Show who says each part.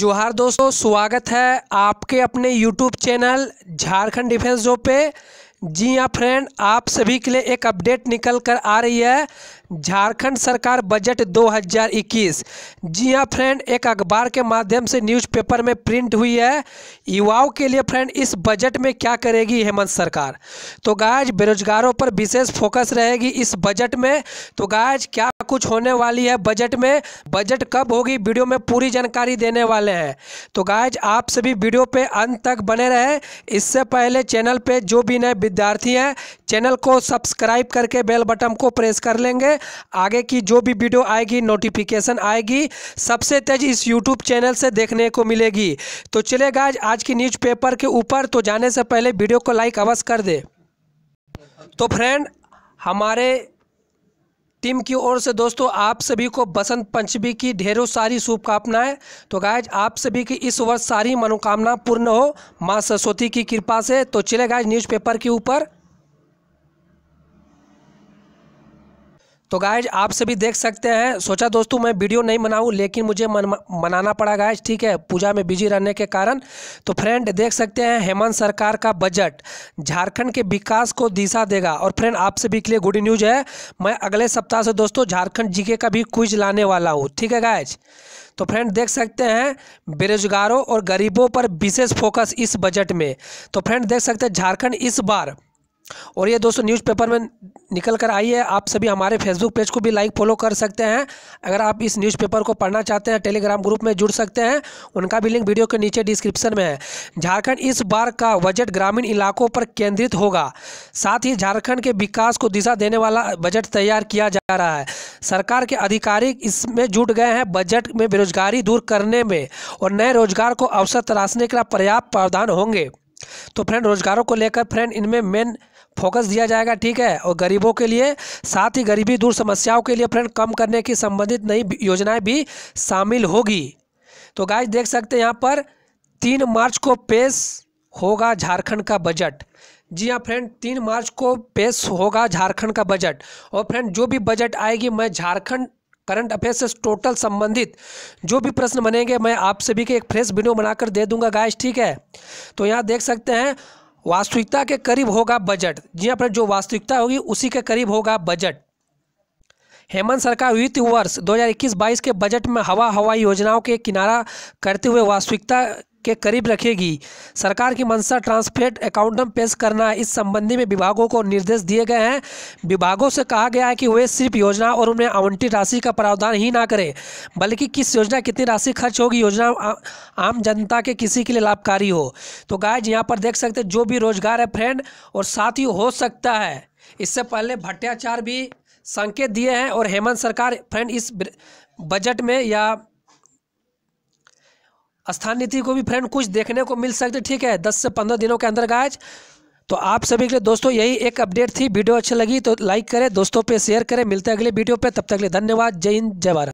Speaker 1: जोहार दोस्तों स्वागत है आपके अपने यूट्यूब चैनल झारखंड डिफेंस जो पे जी हाँ फ्रेंड आप सभी के लिए एक अपडेट निकल कर आ रही है झारखंड सरकार बजट 2021 जी हाँ फ्रेंड एक अखबार के माध्यम से न्यूज़पेपर में प्रिंट हुई है युवाओं के लिए फ्रेंड इस बजट में क्या करेगी हेमंत सरकार तो गाज बेरोजगारों पर विशेष फोकस रहेगी इस बजट में तो गाज क्या कुछ होने वाली है बजट में बजट कब होगी वीडियो में पूरी जानकारी देने वाले हैं तो गाज आप सभी वीडियो पर अंत तक बने रहें इससे पहले चैनल पर जो भी नए विद्यार्थी हैं चैनल को सब्सक्राइब करके बेल बटन को प्रेस कर लेंगे आगे की जो भी वीडियो आएगी नोटिफिकेशन आएगी सबसे तेज इस यूट्यूब चैनल से देखने को मिलेगी तो चले गाज आज की न्यूज़पेपर के ऊपर तो जाने से पहले वीडियो को लाइक अवश्य कर दे तो फ्रेंड हमारे टीम की ओर से दोस्तों आप सभी को बसंत पंचमी की ढेरों सारी शुभकामनाएं तो गायज आप सभी की इस वर्ष सारी मनोकामना पूर्ण हो माँ सरस्वती की कृपा से तो चले गायज न्यूज़पेपर के ऊपर तो गायज आप सभी देख सकते हैं सोचा दोस्तों मैं वीडियो नहीं बनाऊँ लेकिन मुझे मन, मनाना पड़ा गायज ठीक है पूजा में बिजी रहने के कारण तो फ्रेंड देख सकते हैं हेमंत सरकार का बजट झारखंड के विकास को दिशा देगा और फ्रेंड आप सभी के लिए गुड न्यूज़ है मैं अगले सप्ताह से दोस्तों झारखंड जीके का भी क्विज लाने वाला हूँ ठीक है गायज तो फ्रेंड देख सकते हैं बेरोजगारों और गरीबों पर विशेष फोकस इस बजट में तो फ्रेंड देख सकते हैं झारखंड इस बार और ये दोस्तों न्यूज़पेपर में निकल कर आई है आप सभी हमारे फेसबुक पेज को भी लाइक फॉलो कर सकते हैं अगर आप इस न्यूज़पेपर को पढ़ना चाहते हैं टेलीग्राम ग्रुप में जुड़ सकते हैं उनका भी लिंक वीडियो के नीचे डिस्क्रिप्शन में है झारखंड इस बार का बजट ग्रामीण इलाकों पर केंद्रित होगा साथ ही झारखंड के विकास को दिशा देने वाला बजट तैयार किया जा रहा है सरकार के अधिकारी इसमें जुट गए हैं बजट में बेरोजगारी दूर करने में और नए रोजगार को अवसर तलाशने का पर्याप्त प्रावधान होंगे तो फ्रेंड रोजगारों को लेकर फ्रेंड इनमें मेन फोकस दिया जाएगा ठीक है और गरीबों के लिए साथ ही गरीबी दूर समस्याओं के लिए फ्रेंड कम करने की संबंधित नई योजनाएं भी शामिल होगी तो गाइस देख सकते हैं यहाँ पर तीन मार्च को पेश होगा झारखंड का बजट जी हाँ फ्रेंड तीन मार्च को पेश होगा झारखंड का बजट और फ्रेंड जो भी बजट आएगी मैं झारखंड करंट अफेयर से टोटल संबंधित जो भी प्रश्न बनेंगे मैं आप सभी के एक फ्रेश वीडियो बनाकर दे दूंगा गाइस ठीक है तो यहाँ देख सकते हैं वास्तविकता के करीब होगा बजट जी अपने हाँ, जो वास्तविकता होगी उसी के करीब होगा बजट हेमंत सरकार वित्त वर्ष 2021-22 के बजट में हवा हवाई योजनाओं के किनारा करते हुए वास्तविकता के करीब रखेगी सरकार की मंशा ट्रांसफेट अकाउंटम पेश करना इस संबंधी में विभागों को निर्देश दिए गए हैं विभागों से कहा गया है कि वे सिर्फ योजना और उनमें आवंटित राशि का प्रावधान ही ना करें बल्कि किस योजना कितनी राशि खर्च होगी योजना आ, आम जनता के किसी के लिए लाभकारी हो तो गायज यहाँ पर देख सकते जो भी रोजगार है फ्रेंड और साथ ही हो सकता है इससे पहले भट्टाचार भी संकेत दिए हैं और हेमंत सरकार फ्रेंड इस बजट में या स्थान नीति को भी फ्रेंड कुछ देखने को मिल सकते ठीक है दस से पंद्रह दिनों के अंदर गायज तो आप सभी के लिए दोस्तों यही एक अपडेट थी वीडियो अच्छी लगी तो लाइक करें दोस्तों पे शेयर करें मिलते हैं अगले वीडियो पे तब तक के लिए धन्यवाद जय हिंद जय भारत